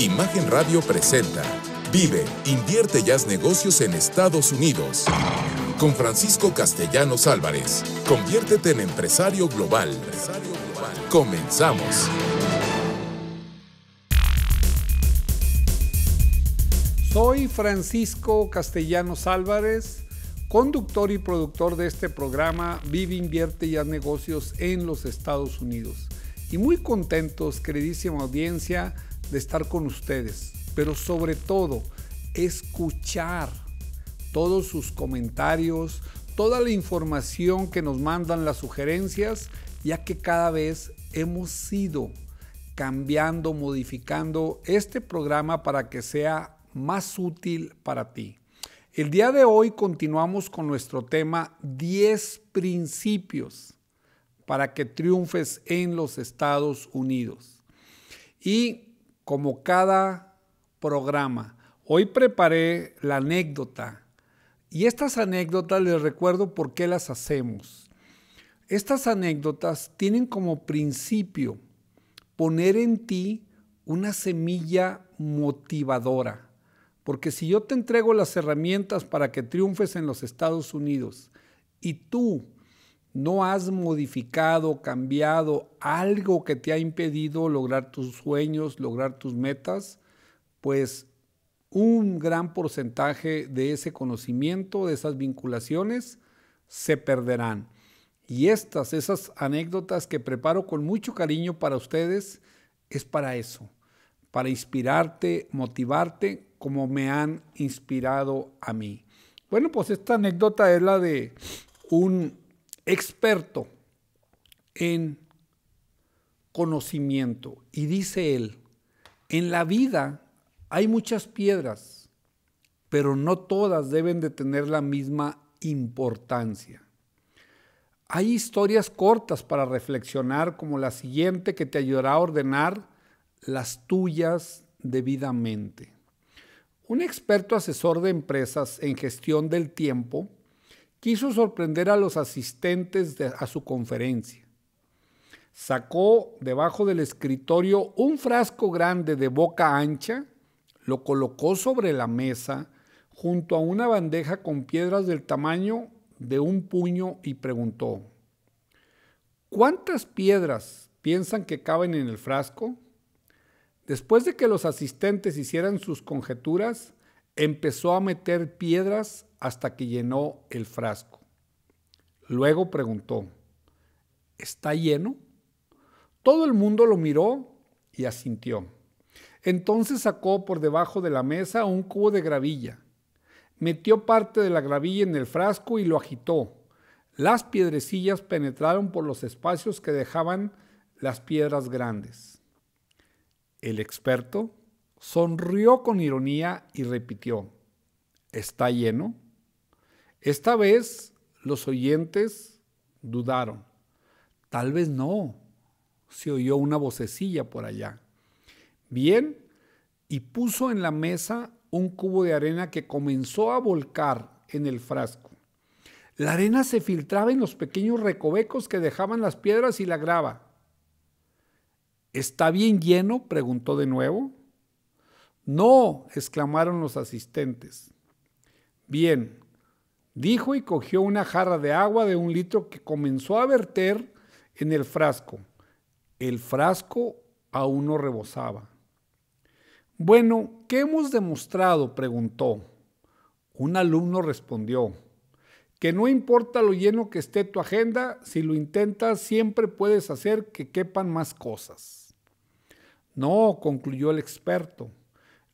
Imagen Radio presenta Vive, invierte y haz negocios en Estados Unidos. Con Francisco Castellanos Álvarez. Conviértete en empresario global. Comenzamos. Soy Francisco Castellanos Álvarez, conductor y productor de este programa Vive, invierte y haz negocios en los Estados Unidos. Y muy contentos, queridísima audiencia, de estar con ustedes, pero sobre todo escuchar todos sus comentarios, toda la información que nos mandan las sugerencias, ya que cada vez hemos ido cambiando, modificando este programa para que sea más útil para ti. El día de hoy continuamos con nuestro tema 10 principios para que triunfes en los Estados Unidos. Y como cada programa. Hoy preparé la anécdota y estas anécdotas les recuerdo por qué las hacemos. Estas anécdotas tienen como principio poner en ti una semilla motivadora. Porque si yo te entrego las herramientas para que triunfes en los Estados Unidos y tú no has modificado, cambiado algo que te ha impedido lograr tus sueños, lograr tus metas, pues un gran porcentaje de ese conocimiento, de esas vinculaciones, se perderán. Y estas, esas anécdotas que preparo con mucho cariño para ustedes, es para eso, para inspirarte, motivarte, como me han inspirado a mí. Bueno, pues esta anécdota es la de un experto en conocimiento. Y dice él, en la vida hay muchas piedras, pero no todas deben de tener la misma importancia. Hay historias cortas para reflexionar como la siguiente que te ayudará a ordenar las tuyas debidamente. Un experto asesor de empresas en gestión del tiempo quiso sorprender a los asistentes a su conferencia. Sacó debajo del escritorio un frasco grande de boca ancha, lo colocó sobre la mesa junto a una bandeja con piedras del tamaño de un puño y preguntó, ¿cuántas piedras piensan que caben en el frasco? Después de que los asistentes hicieran sus conjeturas, empezó a meter piedras hasta que llenó el frasco. Luego preguntó, ¿está lleno? Todo el mundo lo miró y asintió. Entonces sacó por debajo de la mesa un cubo de gravilla, metió parte de la gravilla en el frasco y lo agitó. Las piedrecillas penetraron por los espacios que dejaban las piedras grandes. El experto sonrió con ironía y repitió, ¿está lleno? Esta vez los oyentes dudaron. Tal vez no. Se oyó una vocecilla por allá. Bien, y puso en la mesa un cubo de arena que comenzó a volcar en el frasco. La arena se filtraba en los pequeños recovecos que dejaban las piedras y la grava. ¿Está bien lleno? preguntó de nuevo. No, exclamaron los asistentes. Bien, dijo y cogió una jarra de agua de un litro que comenzó a verter en el frasco. El frasco aún no rebosaba. Bueno, ¿qué hemos demostrado? preguntó. Un alumno respondió, que no importa lo lleno que esté tu agenda, si lo intentas siempre puedes hacer que quepan más cosas. No, concluyó el experto,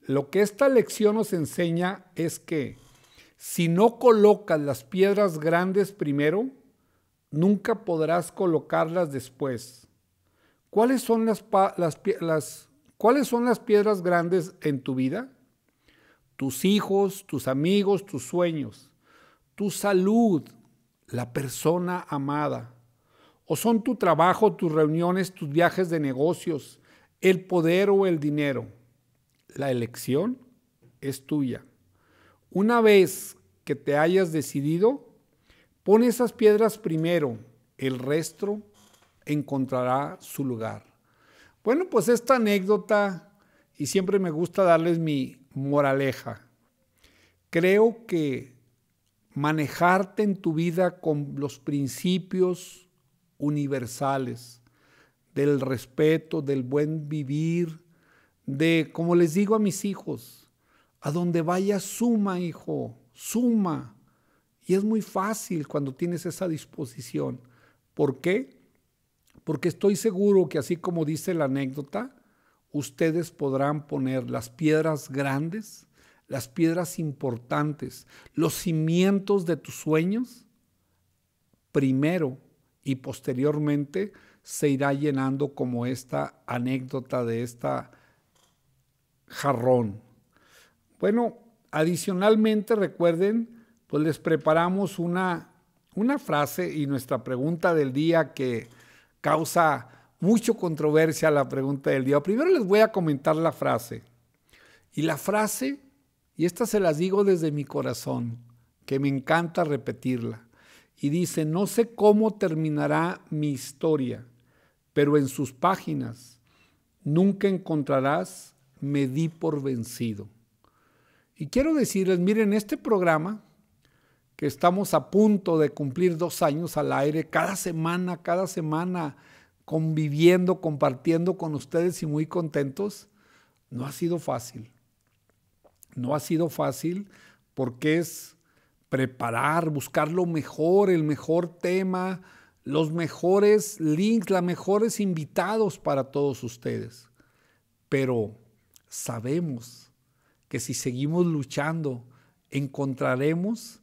lo que esta lección nos enseña es que si no colocas las piedras grandes primero, nunca podrás colocarlas después. ¿Cuáles son las, piedras grandes en tu vida? Tus hijos, tus amigos, tus sueños, tu salud, la persona amada. ¿O son tu trabajo, tus reuniones, tus viajes de negocios, el poder o el dinero? La elección es tuya. Una vez que te hayas decidido, pon esas piedras primero, el resto encontrará su lugar. Bueno, pues esta anécdota, y siempre me gusta darles mi moraleja, creo que manejarte en tu vida con los principios universales del respeto, del buen vivir, de, como les digo a mis hijos, a donde vaya suma, hijo, suma. Y es muy fácil cuando tienes esa disposición. ¿Por qué? Porque estoy seguro que así como dice la anécdota, ustedes podrán poner las piedras grandes, las piedras importantes, los cimientos de tus sueños primero y posteriormente se irá llenando como esta anécdota de esta jarrón, bueno, adicionalmente recuerden, pues les preparamos una, una frase y nuestra pregunta del día que causa mucha controversia la pregunta del día. Primero les voy a comentar la frase. Y la frase, y esta se las digo desde mi corazón, que me encanta repetirla. Y dice, no sé cómo terminará mi historia, pero en sus páginas nunca encontrarás me di por vencido. Y quiero decirles, miren, este programa que estamos a punto de cumplir dos años al aire, cada semana, cada semana conviviendo, compartiendo con ustedes y muy contentos, no ha sido fácil. No ha sido fácil porque es preparar, buscar lo mejor, el mejor tema, los mejores links, los mejores invitados para todos ustedes. Pero sabemos que si seguimos luchando, encontraremos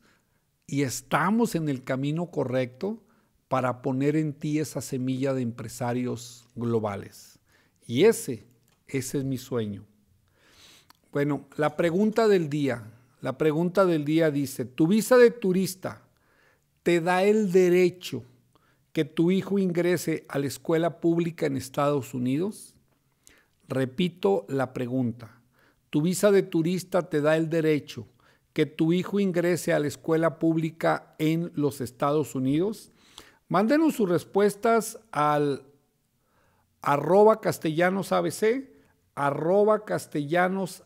y estamos en el camino correcto para poner en ti esa semilla de empresarios globales. Y ese, ese es mi sueño. Bueno, la pregunta del día, la pregunta del día dice, ¿tu visa de turista te da el derecho que tu hijo ingrese a la escuela pública en Estados Unidos? Repito la pregunta. Tu visa de turista te da el derecho que tu hijo ingrese a la escuela pública en los Estados Unidos? Mándenos sus respuestas al arroba castellanos arroba castellanos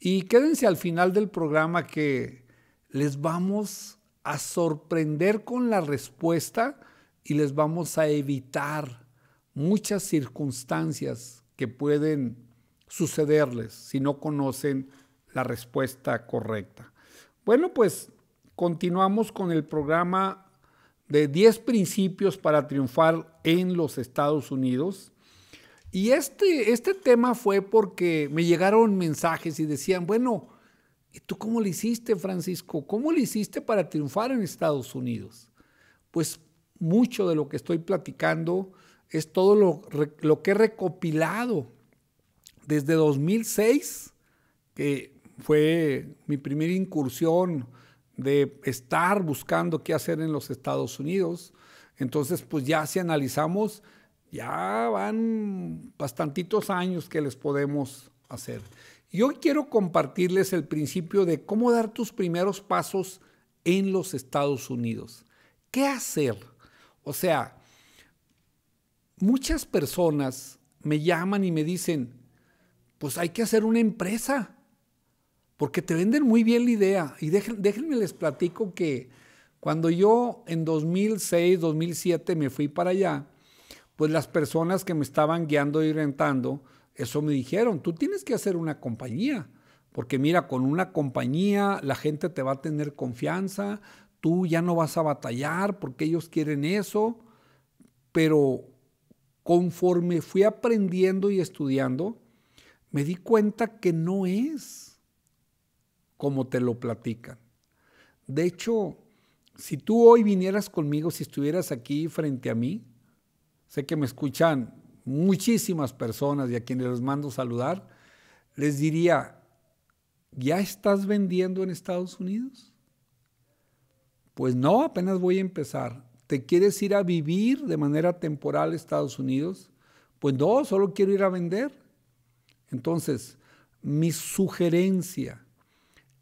y quédense al final del programa que les vamos a sorprender con la respuesta y les vamos a evitar muchas circunstancias que pueden sucederles si no conocen la respuesta correcta. Bueno, pues continuamos con el programa de 10 principios para triunfar en los Estados Unidos. Y este, este tema fue porque me llegaron mensajes y decían, bueno, ¿y tú cómo le hiciste, Francisco? ¿Cómo lo hiciste para triunfar en Estados Unidos? Pues mucho de lo que estoy platicando es todo lo, lo que he recopilado desde 2006, que fue mi primera incursión de estar buscando qué hacer en los Estados Unidos. Entonces, pues ya si analizamos, ya van bastantitos años que les podemos hacer. Y hoy quiero compartirles el principio de cómo dar tus primeros pasos en los Estados Unidos. ¿Qué hacer? O sea, muchas personas me llaman y me dicen, pues hay que hacer una empresa, porque te venden muy bien la idea. Y déjenme les platico que cuando yo en 2006, 2007 me fui para allá, pues las personas que me estaban guiando y rentando eso me dijeron, tú tienes que hacer una compañía, porque mira, con una compañía la gente te va a tener confianza, tú ya no vas a batallar porque ellos quieren eso, pero conforme fui aprendiendo y estudiando, me di cuenta que no es como te lo platican. De hecho, si tú hoy vinieras conmigo, si estuvieras aquí frente a mí, sé que me escuchan muchísimas personas y a quienes les mando saludar, les diría, ¿ya estás vendiendo en Estados Unidos? Pues no, apenas voy a empezar. ¿Te quieres ir a vivir de manera temporal a Estados Unidos? Pues no, solo quiero ir a vender. Entonces, mi sugerencia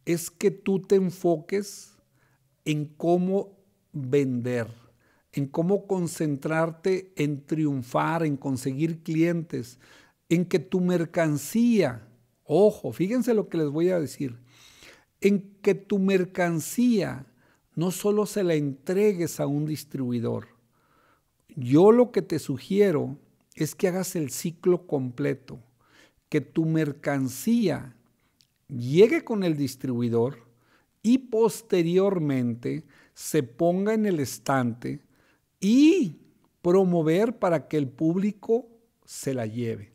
es que tú te enfoques en cómo vender, en cómo concentrarte en triunfar, en conseguir clientes, en que tu mercancía, ojo, fíjense lo que les voy a decir, en que tu mercancía no solo se la entregues a un distribuidor. Yo lo que te sugiero es que hagas el ciclo completo que tu mercancía llegue con el distribuidor y posteriormente se ponga en el estante y promover para que el público se la lleve.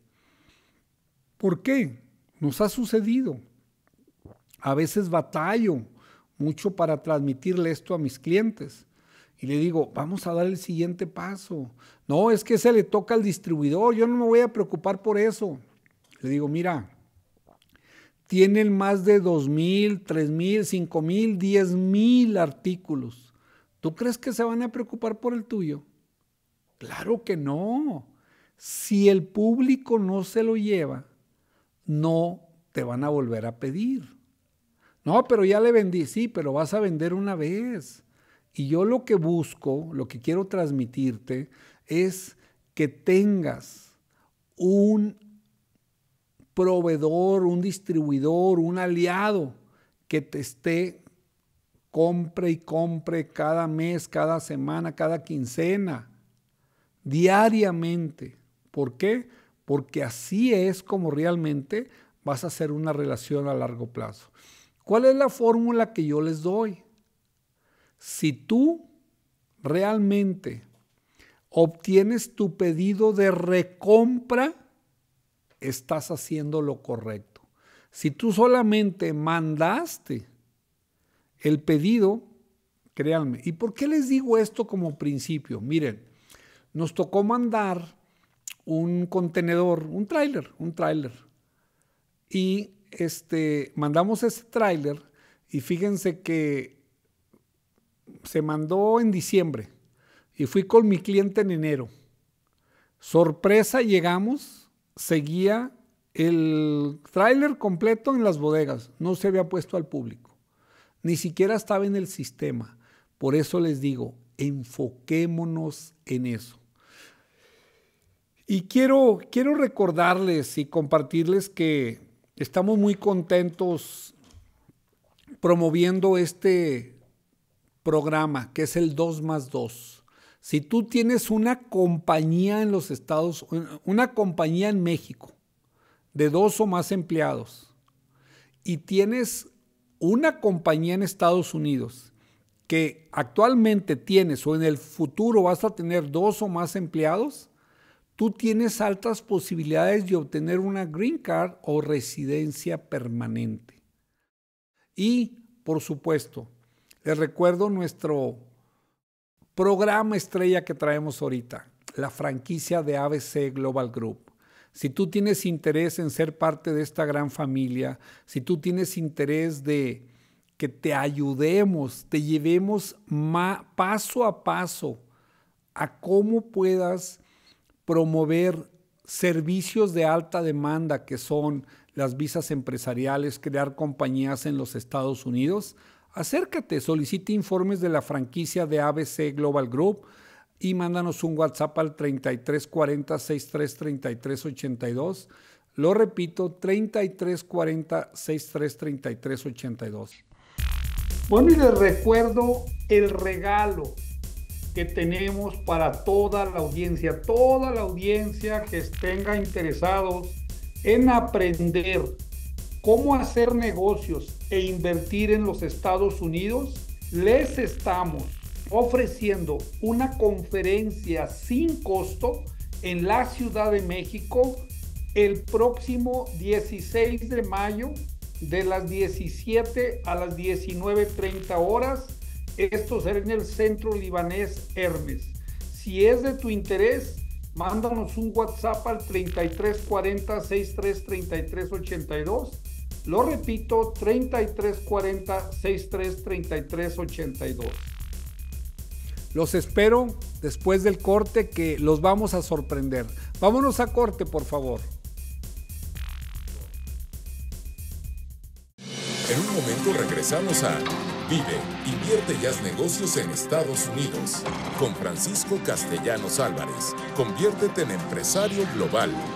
¿Por qué? Nos ha sucedido. A veces batallo mucho para transmitirle esto a mis clientes. Y le digo, vamos a dar el siguiente paso. No, es que se le toca al distribuidor, yo no me voy a preocupar por eso digo, mira, tienen más de 2.000, 3.000, 5.000, 10.000 artículos. ¿Tú crees que se van a preocupar por el tuyo? Claro que no. Si el público no se lo lleva, no te van a volver a pedir. No, pero ya le vendí, sí, pero vas a vender una vez. Y yo lo que busco, lo que quiero transmitirte, es que tengas un proveedor, un distribuidor, un aliado que te esté compre y compre cada mes, cada semana, cada quincena, diariamente. ¿Por qué? Porque así es como realmente vas a hacer una relación a largo plazo. ¿Cuál es la fórmula que yo les doy? Si tú realmente obtienes tu pedido de recompra, estás haciendo lo correcto. Si tú solamente mandaste el pedido, créanme. ¿Y por qué les digo esto como principio? Miren, nos tocó mandar un contenedor, un tráiler, un tráiler. Y este, mandamos ese tráiler y fíjense que se mandó en diciembre y fui con mi cliente en enero. Sorpresa, llegamos seguía el tráiler completo en las bodegas, no se había puesto al público, ni siquiera estaba en el sistema. Por eso les digo, enfoquémonos en eso. Y quiero, quiero recordarles y compartirles que estamos muy contentos promoviendo este programa que es el 2 más 2. Si tú tienes una compañía en los Estados una compañía en México de dos o más empleados y tienes una compañía en Estados Unidos que actualmente tienes o en el futuro vas a tener dos o más empleados, tú tienes altas posibilidades de obtener una green card o residencia permanente. Y, por supuesto, les recuerdo nuestro programa estrella que traemos ahorita, la franquicia de ABC Global Group. Si tú tienes interés en ser parte de esta gran familia, si tú tienes interés de que te ayudemos, te llevemos paso a paso a cómo puedas promover servicios de alta demanda que son las visas empresariales, crear compañías en los Estados Unidos, acércate, solicite informes de la franquicia de ABC Global Group y mándanos un WhatsApp al 3340 633382. Lo repito, 3340 633382. Bueno, y les recuerdo el regalo que tenemos para toda la audiencia, toda la audiencia que estén interesados en aprender cómo hacer negocios e invertir en los Estados Unidos, les estamos ofreciendo una conferencia sin costo en la Ciudad de México el próximo 16 de mayo de las 17 a las 19.30 horas. Esto será en el Centro Libanés Hermes. Si es de tu interés, mándanos un WhatsApp al 3340 82. Lo repito, 3340 633382 Los espero después del corte que los vamos a sorprender. Vámonos a corte, por favor. En un momento regresamos a Vive, invierte y haz negocios en Estados Unidos con Francisco Castellanos Álvarez. Conviértete en empresario global.